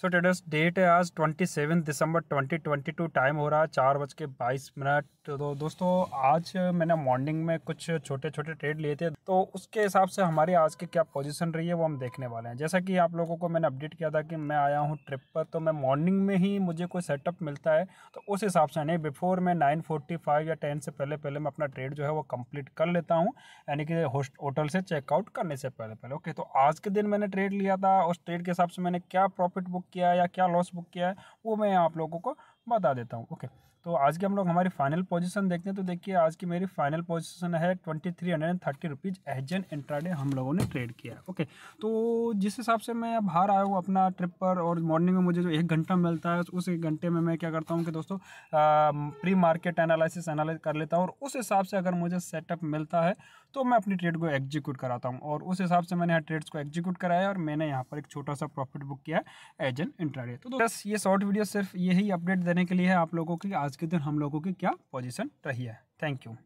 सो traders date है आज twenty seven December twenty twenty two time हो रहा है चार बज के बाईस मिनट तो दोस्तों आज मैंने मॉर्निंग में कुछ छोटे छोटे ट्रेड लिए थे तो उसके हिसाब से हमारी आज की क्या पोजीशन रही है वो हम देखने वाले हैं जैसा कि आप लोगों को मैंने अपडेट किया था कि मैं आया हूँ ट्रिप पर तो मैं मॉर्निंग में ही मुझे कोई सेटअप मिलता है तो उस हिसाब से यानी बिफोर मैं नाइन फोर्टी फाइव या टेन से पहले पहले मैं अपना ट्रेड जो है वो कम्प्लीट कर लेता हूँ यानी कि होटल से चेकआउट करने से पहले पहले ओके तो आज के दिन मैंने ट्रेड लिया था उस ट्रेड के हिसाब से मैंने क्या प्रॉफिट बुक बुक किया है या क्या लॉस बुक किया है वो मैं आप लोगों को बता देता हूँ ओके तो आज के हम लोग हमारी फाइनल पोजीशन देखते हैं तो देखिए आज की मेरी फाइनल पोजीशन है twenty three hundred and thirty rupees एजन इंट्राडे हम लोगों ने ट्रेड किया है ओके तो जिस हिसाब से मैं बाहर आया हूँ अपना ट्रिप पर और मॉर्निंग में मुझे जो एक घंटा मिलता है उस एक घंटे में मैं क्या करता हूँ कि दोस्तों प्री मार्केट एनालिसिस एनालिस कर लेता हूँ और उस हिसाब से अगर मुझे सेटअप मिलता है तो मैं अपनी ट्रेड को एग्जीक्यूट कराता हूँ और उस हिसाब से मैंने यहाँ ट्रेड्स को एग्जीक्यूट कराया और मैंने यहाँ पर एक छोटा सा प्रॉफिट बुक किया है एजन इंट्राडे तो बस ये शॉर्ट वीडियो सिर्फ यही अपडेट देने देने के लिए है आप लोगों की आज के दिन हम लोगों की क्या पोजिशन रही है थैंक यू